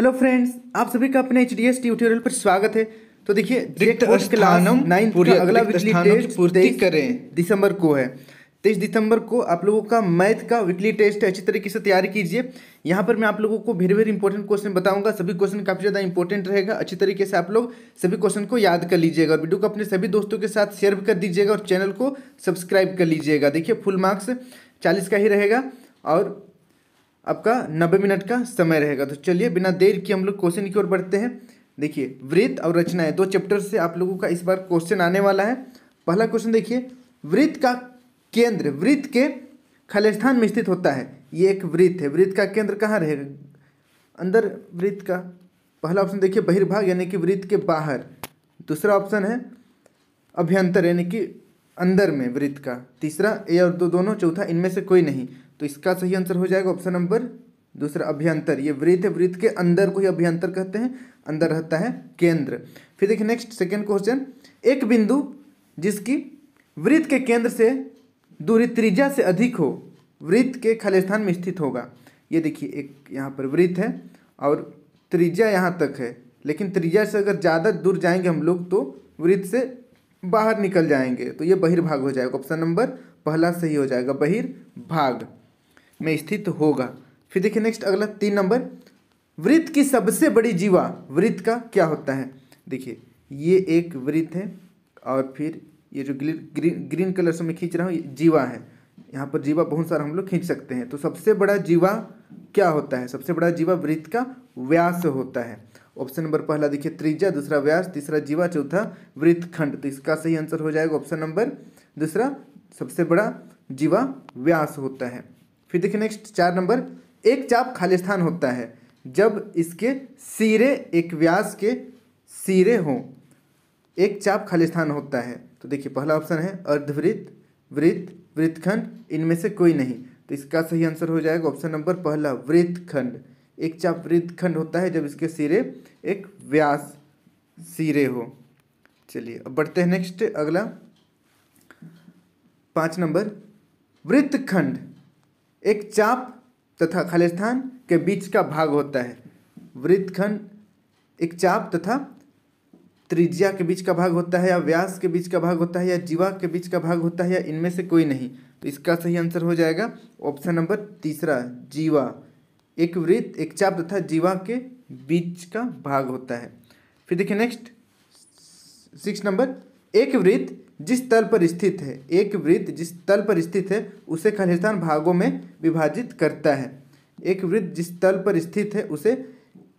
hello friends आप सभी का अपने एच डी एस ट्यूटोरियल पर स्वागत है तो देखिए अगला वीकली टेस्ट पूर्ति करें दिसंबर को है तेईस दिसंबर को आप लोगों का मैथ का वीकली टेस्ट अच्छी तरीके से तैयारी कीजिए यहाँ पर मैं आप लोगों को वेरी वेरी इंपॉर्टेंट क्वेश्चन बताऊंगा सभी क्वेश्चन काफ़ी ज़्यादा इंपॉर्टेंट रहेगा अच्छी तरीके से आप लोग सभी क्वेश्चन को याद कर लीजिएगा और वीडियो को अपने सभी दोस्तों के साथ शेयर भी कर दीजिएगा और चैनल को सब्सक्राइब कर लीजिएगा देखिए फुल मार्क्स चालीस का ही रहेगा और आपका नब्बे मिनट का समय रहेगा तो चलिए बिना देर के हम लोग क्वेश्चन की ओर बढ़ते हैं देखिए वृत्त और रचनाएं दो चैप्टर से आप लोगों का इस बार क्वेश्चन आने वाला है पहला क्वेश्चन देखिए वृत्त का केंद्र वृत्त के खलिस्थान में स्थित होता है ये एक वृत्त है वृत्त का केंद्र कहाँ रहेगा अंदर वृत्त का पहला ऑप्शन देखिए बहिर्भाग यानी कि वृत्त के बाहर दूसरा ऑप्शन है अभ्यंतर यानी कि अंदर में वृत्त का तीसरा ए और दो दोनों चौथा इनमें से कोई नहीं तो इसका सही आंसर हो जाएगा ऑप्शन नंबर दूसरा अभ्यंतर ये वृत्त है वृत्त के अंदर को ही अभ्यंतर कहते हैं अंदर रहता है केंद्र फिर देखिए नेक्स्ट सेकेंड क्वेश्चन एक बिंदु जिसकी वृत्त के केंद्र से दूरी त्रिज्या से अधिक हो वृत्त के खाली स्थान में स्थित होगा ये देखिए एक यहाँ पर वृत्त है और त्रिज्या यहाँ तक है लेकिन त्रिज्या से अगर ज़्यादा दूर जाएंगे हम लोग तो वृत्त से बाहर निकल जाएंगे तो ये बहिर्भाग हो जाएगा ऑप्शन नंबर पहला सही हो जाएगा बहिर्भाग में स्थित होगा फिर देखिए नेक्स्ट अगला तीन नंबर वृत्त की सबसे बड़ी जीवा वृत्त का क्या होता है देखिए ये एक वृत्त है और फिर ये जो ग्रीन ग्रीन कलर से मैं खींच रहा हूँ ये जीवा है यहाँ पर जीवा बहुत सारा हम लोग खींच सकते हैं तो सबसे बड़ा जीवा क्या होता है सबसे बड़ा जीवा वृत्त का व्यास होता है ऑप्शन नंबर पहला देखिए त्रिज्या दूसरा व्यास तीसरा जीवा चौथा वृत्त खंड तो इसका सही आंसर हो जाएगा ऑप्शन नंबर दूसरा सबसे बड़ा जीवा व्यास होता है फिर देखिए नेक्स्ट चार नंबर एक चाप खाली स्थान होता है जब इसके सिरे एक व्यास के सिरे हों एक चाप स्थान होता है तो देखिए पहला ऑप्शन है अर्धवृत्त वृत्त वृत्तखंड इनमें से कोई नहीं तो इसका सही आंसर हो जाएगा ऑप्शन नंबर पहला वृत्तखंड एक चाप वृत्तखंड होता है जब इसके सिरे एक व्यास सिरे हो चलिए अब बढ़ते हैं नेक्स्ट अगला पाँच नंबर वृत्तखंड एक चाप तथा खालिस्थान के बीच का भाग होता है वृत्तखंड एक चाप तथा त्रिज्या के बीच का भाग होता है या व्यास के बीच का भाग होता है या जीवा के बीच का भाग होता है या इनमें से कोई नहीं तो इसका सही आंसर हो जाएगा ऑप्शन नंबर तीसरा जीवा एक वृत्त एक चाप तथा जीवा के बीच का भाग होता है फिर देखिए नेक्स्ट सिक्स नंबर एक वृत्त जिस तल पर स्थित है एक वृत्त जिस तल पर स्थित है उसे खनिस्थान भागों में विभाजित करता है एक वृत्त जिस तल पर स्थित है उसे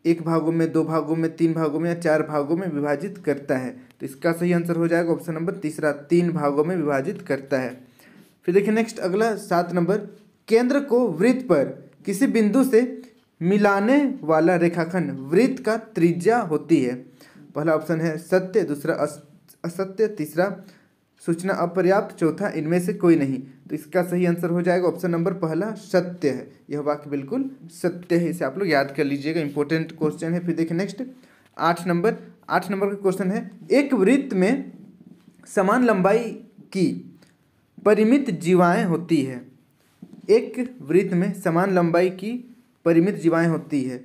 एक भागों में दो भागों में तीन भागों में या चार भागों में विभाजित करता है तो इसका सही आंसर हो जाएगा ऑप्शन नंबर तीसरा तीन भागों में विभाजित करता है फिर देखिए नेक्स्ट अगला सात नंबर केंद्र को वृत्त पर किसी बिंदु से मिलाने वाला रेखाखंड वृत्त का त्रिज्या होती है पहला ऑप्शन है सत्य दूसरा असत्य तीसरा सूचना अपर्याप्त चौथा इनमें से कोई नहीं तो इसका सही आंसर हो जाएगा ऑप्शन नंबर पहला सत्य है यह वाक्य बिल्कुल सत्य है इसे आप लोग याद कर लीजिएगा इंपॉर्टेंट क्वेश्चन है फिर देखिए नेक्स्ट आठ नंबर आठ नंबर का क्वेश्चन है एक वृत्त में समान लंबाई की परिमित जीवाएं होती है एक वृत्त में समान लंबाई की परिमित जीवाएं होती है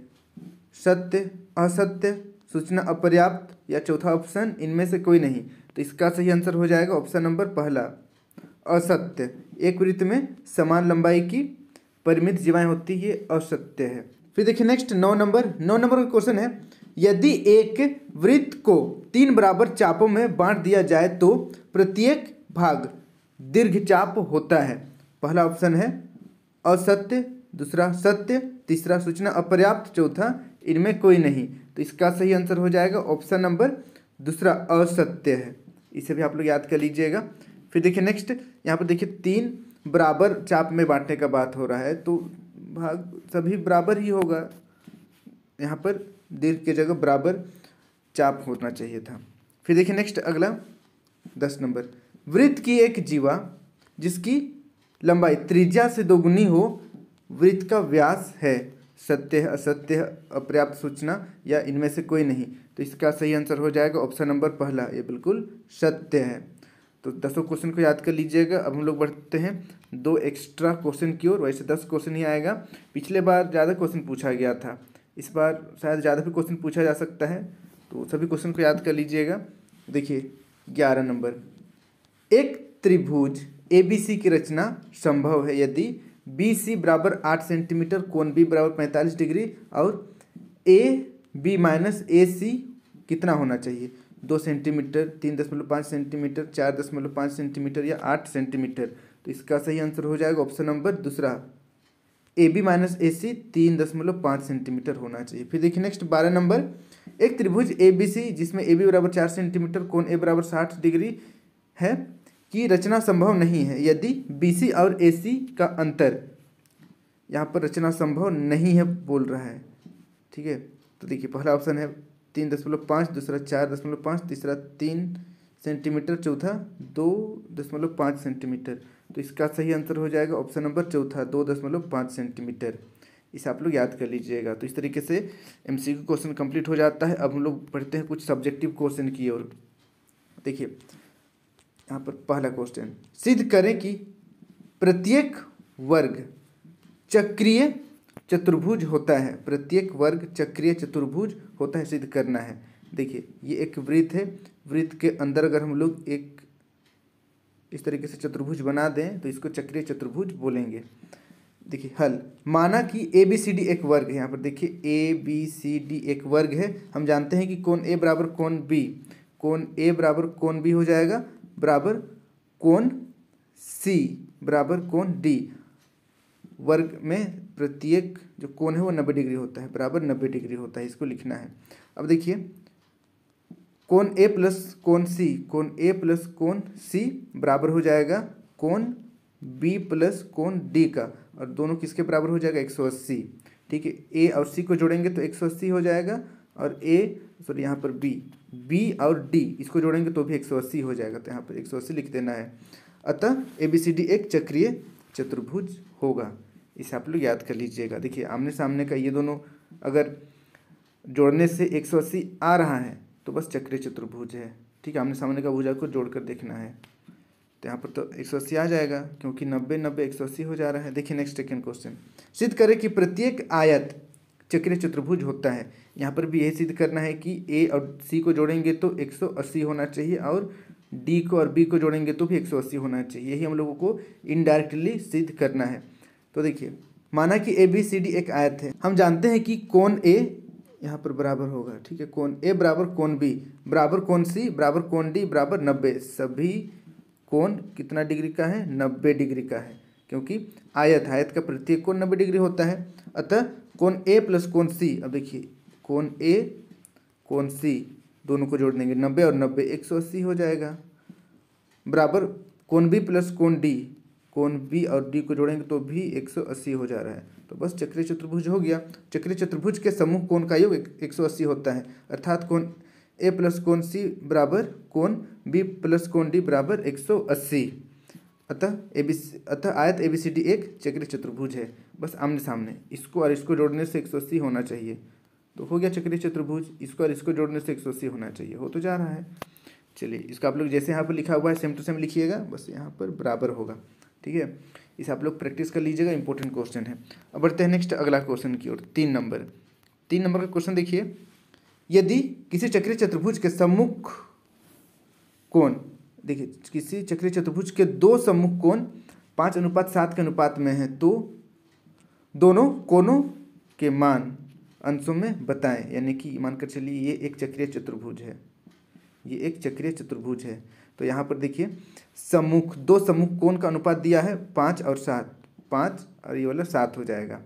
सत्य असत्य सूचना अपर्याप्त या चौथा ऑप्शन इनमें से कोई नहीं तो इसका सही आंसर हो जाएगा ऑप्शन नंबर पहला असत्य एक वृत्त में समान लंबाई की परिमित जीवाएं होती है असत्य है फिर देखिए नेक्स्ट नौ नंबर नौ नंबर का क्वेश्चन है यदि एक वृत्त को तीन बराबर चापों में बांट दिया जाए तो प्रत्येक भाग दीर्घ चाप होता है पहला ऑप्शन है असत्य दूसरा सत्य तीसरा सूचना अपर्याप्त चौथा इनमें कोई नहीं तो इसका सही आंसर हो जाएगा ऑप्शन नंबर दूसरा असत्य है इसे भी आप लोग याद कर लीजिएगा फिर देखिए नेक्स्ट यहाँ पर देखिए तीन बराबर चाप में बांटने का बात हो रहा है तो भाग सभी बराबर ही होगा यहाँ पर दीर्घ की जगह बराबर चाप होना चाहिए था फिर देखिए नेक्स्ट अगला दस नंबर वृत्त की एक जीवा जिसकी लंबाई त्रिज्या से दोगुनी हो वृत्त का व्यास है सत्य है असत्य है अपर्याप्त सूचना या इनमें से कोई नहीं तो इसका सही आंसर हो जाएगा ऑप्शन नंबर पहला ये बिल्कुल सत्य है तो दसों क्वेश्चन को याद कर लीजिएगा अब हम लोग बढ़ते हैं दो एक्स्ट्रा क्वेश्चन की ओर वैसे दस क्वेश्चन ही आएगा पिछले बार ज़्यादा क्वेश्चन पूछा गया था इस बार शायद ज़्यादा भी क्वेश्चन पूछा जा सकता है तो सभी क्वेश्चन को याद कर लीजिएगा देखिए ग्यारह नंबर एक त्रिभुज ए की रचना संभव है यदि बी सी बराबर आठ सेंटीमीटर कोन बी बराबर पैंतालीस डिग्री और ए बी माइनस ए सी कितना होना चाहिए दो सेंटीमीटर तीन दशमलव पाँच सेंटीमीटर चार दशमलव पाँच सेंटीमीटर या आठ सेंटीमीटर तो इसका सही आंसर हो जाएगा ऑप्शन नंबर दूसरा ए बी माइनस ए सी तीन दशमलव पाँच सेंटीमीटर होना चाहिए फिर देखिए नेक्स्ट बारह नंबर एक त्रिभुज ए बी सी जिसमें ए बी बराबर चार सेंटीमीटर कौन ए बराबर साठ डिग्री है की रचना संभव नहीं है यदि बीसी और एसी का अंतर यहाँ पर रचना संभव नहीं है बोल रहा है ठीक है तो देखिए पहला ऑप्शन है तीन दशमलव पाँच दूसरा चार दशमलव पाँच तीसरा तीन सेंटीमीटर चौथा दो दशमलव पाँच सेंटीमीटर तो इसका सही आंसर हो जाएगा ऑप्शन नंबर चौथा दो दशमलव पाँच सेंटीमीटर इसे आप लोग याद कर लीजिएगा तो इस तरीके से एम क्वेश्चन कंप्लीट हो जाता है अब हम लोग पढ़ते हैं कुछ सब्जेक्टिव क्वेश्चन की ओर देखिए यहाँ पर पहला क्वेश्चन सिद्ध करें कि प्रत्येक वर्ग चक्रीय चतुर्भुज होता है प्रत्येक वर्ग चक्रीय चतुर्भुज होता है सिद्ध करना है देखिए ये एक वृत्त है वृत्त के अंदर अगर हम लोग एक इस तरीके से चतुर्भुज बना दें तो इसको चक्रीय चतुर्भुज बोलेंगे देखिए हल माना कि ए बी सी डी एक वर्ग है यहाँ पर देखिए ए बी सी डी एक वर्ग है हम जानते हैं कि कौन ए बराबर कौन बी कौन ए बराबर कौन बी हो जाएगा बराबर कोण सी बराबर कोण डी वर्ग में प्रत्येक जो कोण है वो नब्बे डिग्री होता है बराबर नब्बे डिग्री होता है इसको लिखना है अब देखिए कोण ए प्लस कोण सी कोण ए प्लस कोण सी बराबर हो जाएगा कोण बी प्लस कोण डी का और दोनों किसके बराबर हो जाएगा एक सौ अस्सी ठीक है ए और सी को जोड़ेंगे तो एक सौ अस्सी हो जाएगा और ए सॉरी यहाँ पर बी बी और डी इसको जोड़ेंगे तो भी एक सौ अस्सी हो जाएगा तो यहाँ पर एक सौ अस्सी लिख देना है अतः ए बी सी डी एक चक्रीय चतुर्भुज होगा इसे आप लोग याद कर लीजिएगा देखिए आमने सामने का ये दोनों अगर जोड़ने से एक सौ अस्सी आ रहा है तो बस चक्रीय चतुर्भुज है ठीक है आमने सामने का भुजा को जोड़ कर देखना है तो यहाँ पर तो एक सौ अस्सी आ जाएगा क्योंकि नब्बे नब्बे एक सौ अस्सी हो जा रहा है देखिए नेक्स्ट सेकेंड क्वेश्चन सिद्ध करें कि प्रत्येक आयत चक्रीय चतुर्भुज होता है यहाँ पर भी यही सिद्ध करना है कि ए और सी को जोड़ेंगे तो 180 होना चाहिए और डी को और बी को जोड़ेंगे तो भी 180 होना चाहिए यही हम लोगों को इनडायरेक्टली सिद्ध करना है तो देखिए माना कि ए बी सी डी एक आयत है हम जानते हैं कि कौन ए यहाँ पर बराबर होगा ठीक है कौन ए बराबर कौन बी बराबर कौन सी बराबर कौन डी बराबर नब्बे सभी कौन कितना डिग्री का है नब्बे डिग्री का है क्योंकि आयत आयत का प्रत्येक कोण नब्बे डिग्री होता है अतः कोण ए प्लस कोण सी अब देखिए कोण ए कोण सी दोनों को जोड़ देंगे नब्बे और नब्बे एक सौ अस्सी हो जाएगा बराबर कोण बी प्लस कोण डी कोण बी और डी को जोड़ेंगे तो भी एक सौ अस्सी हो जा रहा है तो बस चक्रीय चतुर्भुज हो गया चक्रीय चतुर्भुज के समूह कोण का योग एक सौ अस्सी होता है अर्थात कोण ए प्लस कोण सी बराबर कोण बी प्लस कोण डी बराबर एक सौ अस्सी अतः ए बी अतः आयत ए बी सी डी एक चक्रीय चतुर्भुज है बस आमने सामने इसको और इसको जोड़ने से एक सौ अस्सी होना चाहिए तो हो गया चक्रीय चतुर्भुज इसको और इसको जोड़ने से एक सौ अस्सी होना चाहिए हो तो जा रहा है चलिए इसको आप लोग जैसे यहाँ पर लिखा हुआ है सेम टू सेम लिखिएगा बस यहाँ पर बराबर होगा ठीक है इसे आप लोग प्रैक्टिस कर लीजिएगा इंपॉर्टेंट क्वेश्चन है अब बढ़ते हैं नेक्स्ट अगला क्वेश्चन की ओर तीन नंबर तीन नंबर का क्वेश्चन देखिए यदि किसी चक्रीय चतुर्भुज के सम्मुख कोण देखिए किसी चक्रीय चतुर्भुज के दो सम्मुख कोण पाँच अनुपात सात के अनुपात में है तो दोनों कोणों के मान अंशों में बताएं यानी कि मानकर चलिए ये एक चक्रीय चतुर्भुज है ये एक चक्रीय चतुर्भुज है तो यहाँ पर देखिए सम्मुख दो सम्मुख कोण का अनुपात दिया है पाँच और सात पाँच और ये वाला सात हो जाएगा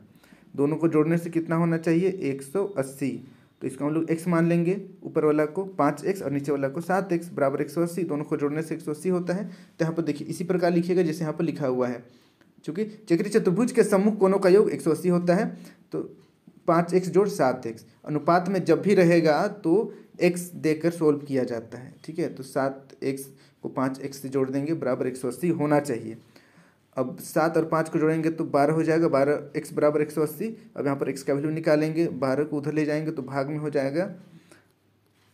दोनों को जोड़ने से कितना होना चाहिए एक सौ अस्सी तो इसका हम लोग एक्स मान लेंगे ऊपर वाला को पाँच एक्स और नीचे वाला को सात एक्स बराबर एक सौ अस्सी दोनों को जोड़ने से एक सौ अस्सी होता है तो यहाँ पर देखिए इसी प्रकार लिखिएगा जैसे यहाँ पर लिखा हुआ है चूँकि चक्री चतुर्भुज के सम्मुख कोनों का योग एक सौ अस्सी होता है तो पाँच एक्स जोड़ सात एक्स अनुपात में जब भी रहेगा तो एक्स देकर सोल्व किया जाता है ठीक है तो सात एक्स को पाँच एक्स से जोड़ देंगे बराबर एक सौ अस्सी होना चाहिए अब सात और पाँच को जोड़ेंगे तो बारह हो जाएगा बारह एक्स बराबर एक सौ अस्सी अब यहाँ पर एक्स का वैल्यू निकालेंगे बारह को उधर ले जाएंगे तो भाग में हो जाएगा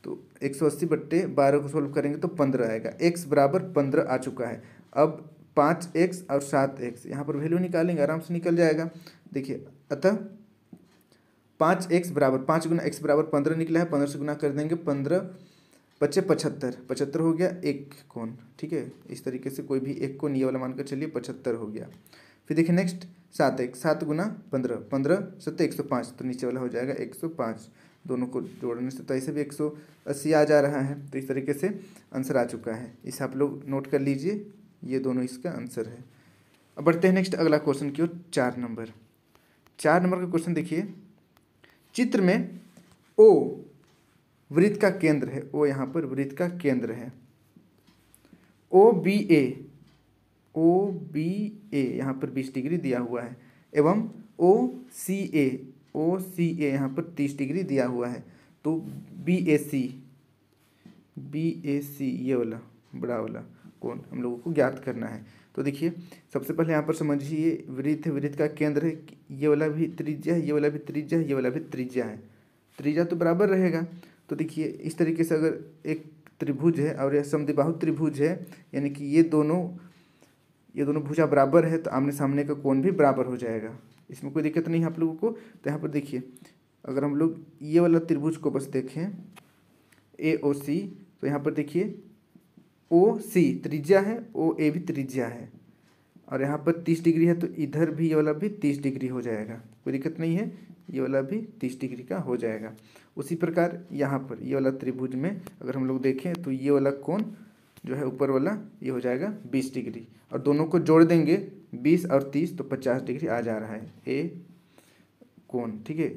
तो एक सौ अस्सी बट्टे बारह को सोल्व करेंगे तो पंद्रह आएगा एक्स बराबर पंद्रह आ चुका है अब पाँच एक्स और सात एक्स यहाँ पर वैल्यू निकालेंगे आराम से निकल जाएगा देखिए अतः पाँच एक्स बराबर पाँच गुना एक्स बराबर पंद्रह निकला है पंद्रह से गुना कर देंगे पंद्रह पच्चे पचहत्तर पचहत्तर हो गया एक कोण ठीक है इस तरीके से कोई भी एक कोण ये वाला मानकर चलिए पचहत्तर हो गया फिर देखिए नेक्स्ट सात एक सात गुना पंद्रह पंद्रह सत्तर एक सौ पाँच तो नीचे वाला हो जाएगा एक सौ पाँच दोनों को जोड़ने से तो ऐसे भी एक सौ अस्सी आ जा रहा है तो इस तरीके से आंसर आ चुका है इसे आप लोग नोट कर लीजिए ये दोनों इसका आंसर है अब बढ़ते हैं नेक्स्ट अगला क्वेश्चन की ओर चार नंबर चार नंबर का क्वेश्चन देखिए चित्र में ओ वृत्त का केंद्र है ओ यहाँ पर वृत्त का केंद्र है ओ बी ए ओ बी ए यहाँ पर बीस डिग्री दिया हुआ है एवं ओ सी ए ओ सी ए यहाँ पर तीस डिग्री दिया हुआ है तो बी ए सी बी ए सी ये वाला बड़ा वाला कौन हम लोगों को ज्ञात करना है तो देखिए सबसे पहले यहाँ पर समझिए वृत्त वृत्त का केंद्र है ये वाला भी त्रिज्या है ये वाला भी त्रिज्या है ये वाला भी त्रिज्या है त्रिज्या तो बराबर रहेगा तो देखिए इस तरीके से अगर एक त्रिभुज है और यह समदिबाहु त्रिभुज है यानी कि ये दोनों ये दोनों भुजा बराबर है तो आमने सामने का कोण भी बराबर हो जाएगा इसमें कोई दिक्कत नहीं है आप लोगों को तो यहाँ पर देखिए अगर हम लोग ये वाला त्रिभुज को बस देखें ए ओ सी तो यहाँ पर देखिए ओ सी त्रिज्या है ओ ए भी त्रिज्या है और यहाँ पर तीस डिग्री है तो इधर भी ये वाला भी तीस डिग्री हो जाएगा कोई दिक्कत नहीं है ये वाला भी तीस डिग्री का हो जाएगा उसी प्रकार यहाँ पर ये वाला त्रिभुज में अगर हम लोग देखें तो ये वाला कोण जो है ऊपर वाला ये हो जाएगा बीस डिग्री और दोनों को जोड़ देंगे बीस और तीस तो पचास डिग्री आ जा रहा है ए कोण ठीक है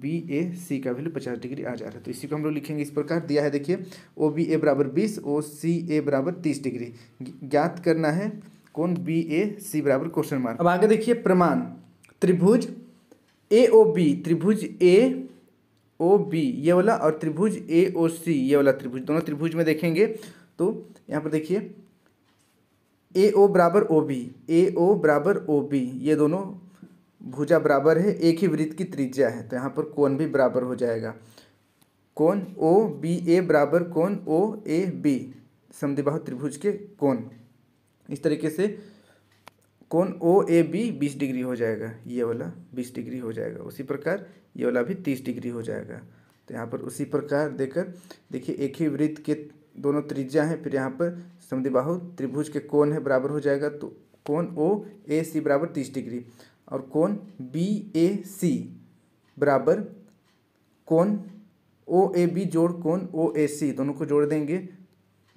बी ए सी का वैल्यू पचास डिग्री आ जा रहा है तो इसी को हम लोग लिखेंगे इस प्रकार दिया है देखिए ओ बी ए बराबर बीस ओ सी ए बराबर तीस डिग्री ज्ञात करना है कौन बी ए सी बराबर क्वेश्चन मार्क अब आगे देखिए प्रमाण त्रिभुज ए ओ बी त्रिभुज ए ओ बी ये वाला और त्रिभुज ए ओ सी ये वाला त्रिभुज दोनों त्रिभुज में देखेंगे तो यहाँ पर देखिए ए ओ बराबर ओ बी ए ओ बराबर ओ बी ये दोनों भुजा बराबर है एक ही वृत्त की त्रिज्या है तो यहाँ पर कोण भी बराबर हो जाएगा कोण ओ बी ए बराबर कोण ओ ए बी समद्विबाहु त्रिभुज के कोण इस तरीके से कौन ओ ए बी बीस डिग्री हो जाएगा ये वाला बीस डिग्री हो जाएगा उसी प्रकार ये वाला भी तीस डिग्री हो जाएगा तो यहाँ पर उसी प्रकार देकर देखिए एक ही वृत्त के दोनों त्रिज्या हैं फिर यहाँ पर समिबाहु त्रिभुज के कोण है बराबर हो जाएगा तो कोण ओ ए सी बराबर तीस डिग्री और कोण बी ए सी बराबर कोण ओ ए बी जोड़ कोण ओ ए सी दोनों को जोड़ देंगे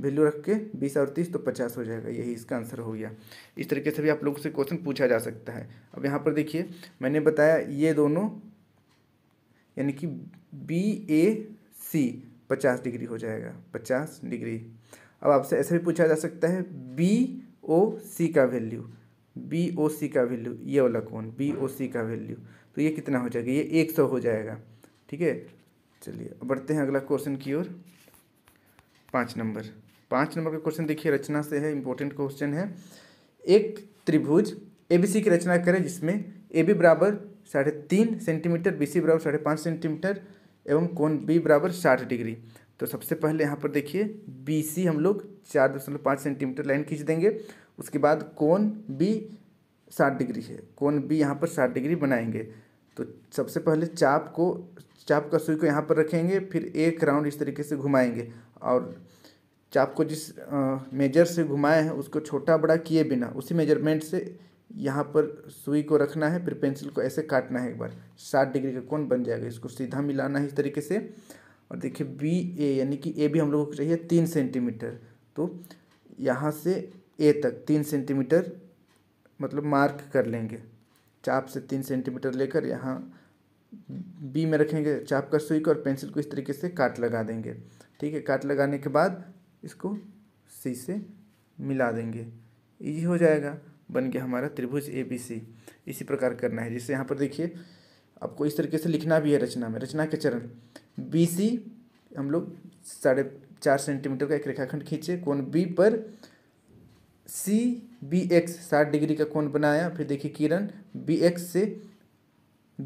वैल्यू रख के बीस और तीस तो पचास हो जाएगा यही इसका आंसर हो गया इस तरीके से भी आप लोगों से क्वेश्चन पूछा जा सकता है अब यहाँ पर देखिए मैंने बताया ये दोनों यानी कि बी ए सी पचास डिग्री हो जाएगा पचास डिग्री अब आपसे ऐसे भी पूछा जा सकता है बी ओ सी का वैल्यू बी ओ सी का वैल्यू ये वाला कौन बी ओ सी का वैल्यू तो ये कितना हो जाएगा ये एक सौ हो जाएगा ठीक है चलिए बढ़ते हैं अगला क्वेश्चन की ओर पाँच नंबर पाँच नंबर का क्वेश्चन देखिए रचना से है इंपॉर्टेंट क्वेश्चन है एक त्रिभुज ए बी सी की रचना करें जिसमें ए बी बराबर साढ़े तीन सेंटीमीटर बी सी बराबर साढ़े पाँच सेंटीमीटर एवं कोण बी बराबर साठ डिग्री तो सबसे पहले यहाँ पर देखिए बी सी हम लोग चार दशमलव पाँच सेंटीमीटर लाइन खींच देंगे उसके बाद कोण बी साठ डिग्री है कोण बी यहाँ पर साठ डिग्री बनाएंगे तो सबसे पहले चाप को चाप का सुई को यहाँ पर रखेंगे फिर एक राउंड इस तरीके से घुमाएंगे और चाप को जिस मेजर से घुमाया है उसको छोटा बड़ा किए बिना उसी मेजरमेंट से यहाँ पर सुई को रखना है फिर पेंसिल को ऐसे काटना है एक बार साठ डिग्री का कौन बन जाएगा इसको सीधा मिलाना है इस तरीके से और देखिए बी ए यानी कि ए भी हम लोगों को चाहिए तीन सेंटीमीटर तो यहाँ से ए तक तीन सेंटीमीटर मतलब मार्क कर लेंगे चाप से तीन सेंटीमीटर लेकर यहाँ बी में रखेंगे चाप का सुई को और पेंसिल को इस तरीके से काट लगा देंगे ठीक है काट लगाने के बाद इसको सी से मिला देंगे ये हो जाएगा बन गया हमारा त्रिभुज ए बी सी इसी प्रकार करना है जैसे यहाँ पर देखिए आपको इस तरीके से लिखना भी है रचना में रचना के चरण बी सी हम लोग साढ़े चार सेंटीमीटर का एक रेखाखंड खींचे कोण बी पर सी बी एक्स साठ डिग्री का कोण बनाया फिर देखिए किरण बी एक्स से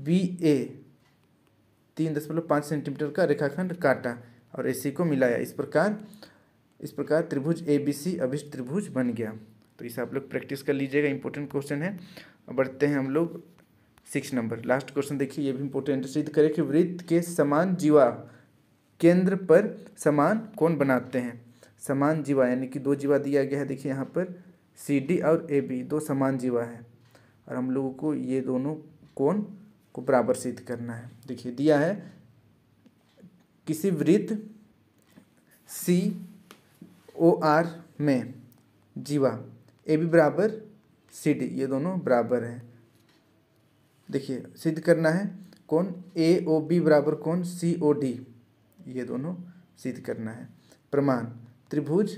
बी ए तीन दशमलव पाँच सेंटीमीटर का रेखाखंड काटा और ए सी को मिलाया इस प्रकार इस प्रकार त्रिभुज ए बी सी अभिष्ट त्रिभुज बन गया तो इसे आप लोग प्रैक्टिस कर लीजिएगा इंपॉर्टेंट क्वेश्चन है अब बढ़ते हैं हम लोग सिक्स नंबर लास्ट क्वेश्चन देखिए ये भी इंपॉर्टेंट सिद्ध करें कि वृत्त के समान जीवा केंद्र पर समान कौन बनाते हैं समान जीवा यानी कि दो जीवा दिया गया है देखिए यहाँ पर सी डी और ए बी दो समान जीवा है और हम लोगों को ये दोनों कोण को बराबर सिद्ध करना है देखिए दिया है किसी वृत्त सी ओ आर में जीवा ए बी बराबर सी डी ये दोनों बराबर हैं देखिए सिद्ध करना है कौन ए ओ बी बराबर कौन सी ओ डी ये दोनों सिद्ध करना है प्रमाण त्रिभुज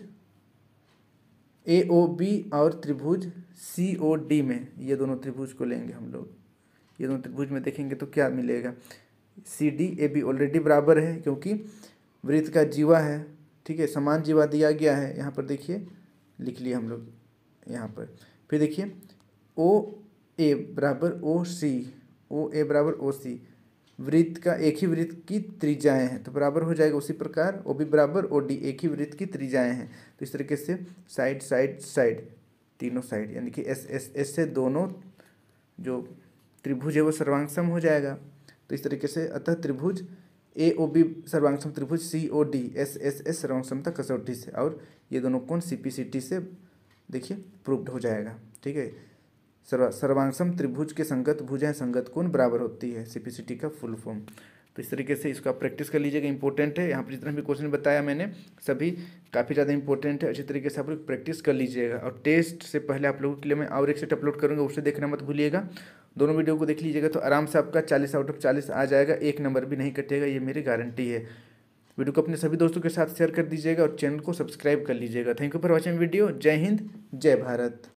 ए ओ बी और त्रिभुज सी ओ डी में ये दोनों त्रिभुज को लेंगे हम लोग ये दोनों त्रिभुज में देखेंगे तो क्या मिलेगा C D A B already बराबर है क्योंकि वृत्त का जीवा है ठीक है समान जीवा दिया गया है यहाँ पर देखिए लिख लिए हम लोग यहाँ पर फिर देखिए ओ ए बराबर ओ सी ओ ए बराबर ओ सी वृत्त का एक ही वृत्त की त्रिज्याएं हैं तो बराबर हो जाएगा उसी प्रकार ओ बी बराबर ओ डी एक ही वृत्त की त्रिज्याएं हैं तो इस तरीके से साइड साइड साइड तीनों साइड यानी कि एस एस एस से दोनों जो त्रिभुज है वो सर्वांग सम हो जाएगा तो इस तरीके से अतः त्रिभुज ए ओ बी सर्वांगसम त्रिभुज C O D S S S सर्वांगसमता कसौटी से और ये दोनों कौन सी पी सी टी से देखिए प्रूव्ड हो जाएगा ठीक है सर्वा सर्वांगसम त्रिभुज के संगत भुजाएं संगत कौन बराबर होती है सी पी सी टी का फुल फॉर्म तो इस तरीके से इसको आप प्रैक्टिस कर लीजिएगा इंपॉर्टेंट है यहाँ पर जितना भी क्वेश्चन बताया मैंने सभी काफ़ी ज़्यादा इंपॉर्टेंट है अच्छी तरीके से आप लोग प्रैक्टिस कर लीजिएगा और टेस्ट से पहले आप लोगों के लिए मैं और एक सेट अपलोड करूँगा उसे देखना मत भूलिएगा दोनों वीडियो को देख लीजिएगा तो आराम से आपका चालीस आउट ऑफ चालीस आ जाएगा एक नंबर भी नहीं कटेगा ये मेरी गारंटी है वीडियो को अपने सभी दोस्तों के साथ शेयर कर दीजिएगा और चैनल को सब्सक्राइब कर लीजिएगा thank you for watching video जय हिंद जय भारत